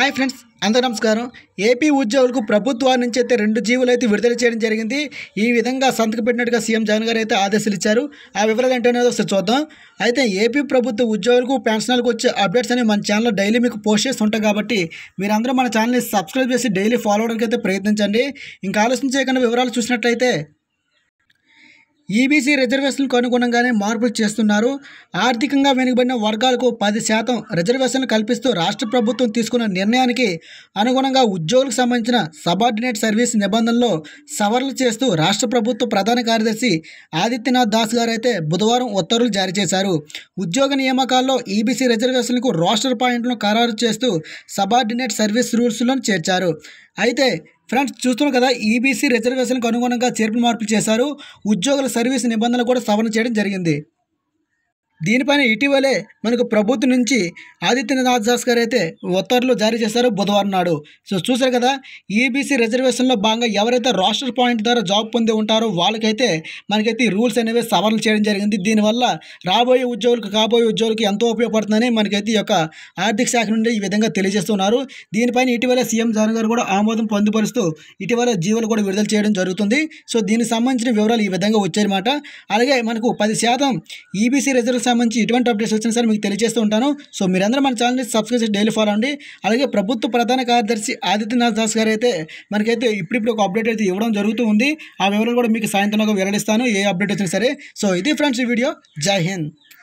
hi friends అందరూ నమస్కారం AP ఉద్యోగులకు ప్రభుత్వం నుంచి అయితే రెండు జీవులు అయితే విడుదల చేయడం జరిగింది ఈ విధంగా సంతకు పెట్టినట్టుగా సీఎం జగన్ గారు అయితే ఆదేశాలు ఇచ్చారు ఆ వివరాలు ఏంటనేది ఒకసారి చూద్దాం అయితే ఏపీ ప్రభుత్వ ఉద్యోగులకు పెన్షనర్లకు వచ్చే అప్డేట్స్ అనేవి మన ఛానల్లో డైలీ మీకు పోస్ట్ ఉంటాయి కాబట్టి మీరందరూ మన ఛానల్ని సబ్స్క్రైబ్ చేసి డైలీ ఫాలో అవడానికి అయితే ప్రయత్నించండి ఇంకా ఆలోచించే వివరాలు చూసినట్లయితే ఈబీసీ e రిజర్వేషన్కు అనుగుణంగానే మార్పులు చేస్తున్నారు ఆర్థికంగా వెనుకబడిన వర్గాలకు పది శాతం రిజర్వేషన్లు కల్పిస్తూ రాష్ట్ర ప్రభుత్వం తీసుకున్న నిర్ణయానికి అనుగుణంగా ఉద్యోగులకు సంబంధించిన సబార్డినేట్ సర్వీస్ నిబంధనల్లో సవరణలు చేస్తూ రాష్ట్ర ప్రభుత్వ ప్రధాన కార్యదర్శి ఆదిత్యనాథ్ దాస్ గారు అయితే బుధవారం ఉత్తర్వులు జారీ చేశారు ఉద్యోగ నియామకాల్లో ఈబీసీ రిజర్వేషన్లకు రోస్టర్ పాయింట్లను ఖరారు చేస్తూ సబార్డినేట్ సర్వీస్ రూల్స్లను చేర్చారు అయితే ఫ్రెండ్స్ చూస్తున్నాం కదా ఈబీసీ e రిజర్వేషన్కు అనుగుణంగా చేర్పు మార్పులు చేశారు ఉద్యోగుల సర్వీస్ నిబంధనలు కూడా సవరణ చేయడం జరిగింది దీనిపైన ఇటీవలే మనకు ప్రభుత్వం నుంచి ఆదిత్యనాథ్ గారు అయితే ఉత్తర్వులు జారీ చేశారు బుధవారం నాడు సో చూశారు కదా ఈబీసీ e రిజర్వేషన్లో భాగంగా ఎవరైతే రాష్ట్ర పాయింట్ ద్వారా జాబ్ పొంది ఉంటారో వాళ్ళకైతే మనకైతే ఈ రూల్స్ అనేవి సవరణ చేయడం జరిగింది దీనివల్ల రాబోయే ఉద్యోగులకు కాబోయే ఉద్యోగులకు ఎంతో ఉపయోగపడుతుందని మనకైతే ఈ యొక్క ఆర్థిక శాఖ నుండి ఈ విధంగా తెలియజేస్తున్నారు దీనిపైన ఇటీవల సీఎం జగన్ గారు కూడా ఆమోదం పొందుపరుస్తూ ఇటీవల జీవులు కూడా విడుదల చేయడం జరుగుతుంది సో దీనికి సంబంధించిన వివరాలు ఈ విధంగా వచ్చాయన్నమాట అలాగే మనకు పది శాతం ఈబీసీ e రిజర్వేషన్ సంబంధించి ఇటువంటి అప్డేట్స్ వచ్చినా సరే మీకు తెలియజేస్తూ ఉంటాను సో మీరందరూ మన ఛానల్ని సబ్స్క్రైబ్ చేసి డైలీ ఫాలో అండి అలాగే ప్రభుత్వ ప్రధాన కార్యదర్శి ఆదిత్యనాథ్ దాస్ గారు అయితే మనకైతే ఇప్పుడిప్పుడు ఒక అప్డేట్ అయితే ఇవ్వడం జరుగుతూ ఉంది ఆ వివరాలు కూడా మీకు సాయంత్రంలో వెల్లడిస్తాను ఏ అప్డేట్ వచ్చినా సరే సో ఇది ఫ్రెండ్స్ ఈ వీడియో జై హింద్